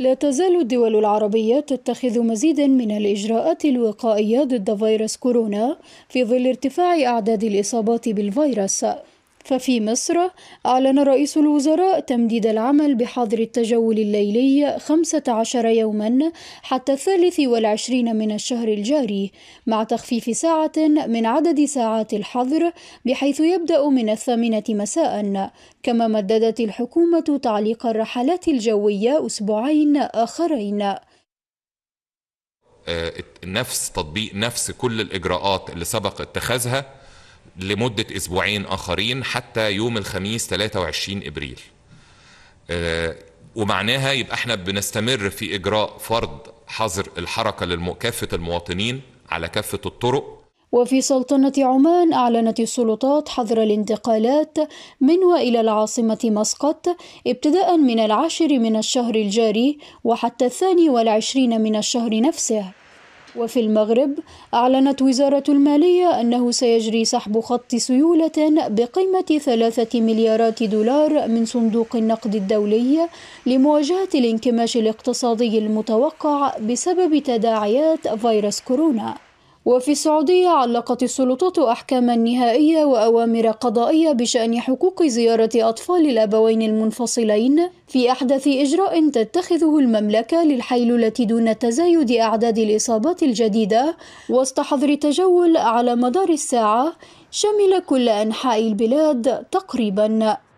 لا تزال الدول العربية تتخذ مزيدا من الإجراءات الوقائية ضد فيروس كورونا في ظل ارتفاع أعداد الإصابات بالفيروس ففي مصر أعلن رئيس الوزراء تمديد العمل بحظر التجول الليلي 15 يوما حتى الثالث والعشرين من الشهر الجاري مع تخفيف ساعة من عدد ساعات الحظر بحيث يبدأ من الثامنة مساء كما مددت الحكومة تعليق الرحلات الجوية أسبوعين آخرين آه، نفس تطبيق نفس كل الإجراءات اللي سبق اتخاذها لمدة أسبوعين آخرين حتى يوم الخميس 23 إبريل آه، ومعناها يبقى احنا بنستمر في إجراء فرض حظر الحركة لكافة المواطنين على كافة الطرق وفي سلطنة عمان أعلنت السلطات حظر الانتقالات من وإلى العاصمة مسقط ابتداء من العاشر من الشهر الجاري وحتى الثاني والعشرين من الشهر نفسه وفي المغرب أعلنت وزارة المالية أنه سيجري سحب خط سيولة بقيمة ثلاثة مليارات دولار من صندوق النقد الدولي لمواجهة الانكماش الاقتصادي المتوقع بسبب تداعيات فيروس كورونا وفي السعودية علقت السلطات أحكاما نهائية وأوامر قضائية بشأن حقوق زيارة أطفال الأبوين المنفصلين في أحدث إجراء تتخذه المملكة للحيلولة دون تزايد أعداد الإصابات الجديدة وسط حظر التجول على مدار الساعة شمل كل أنحاء البلاد تقريبا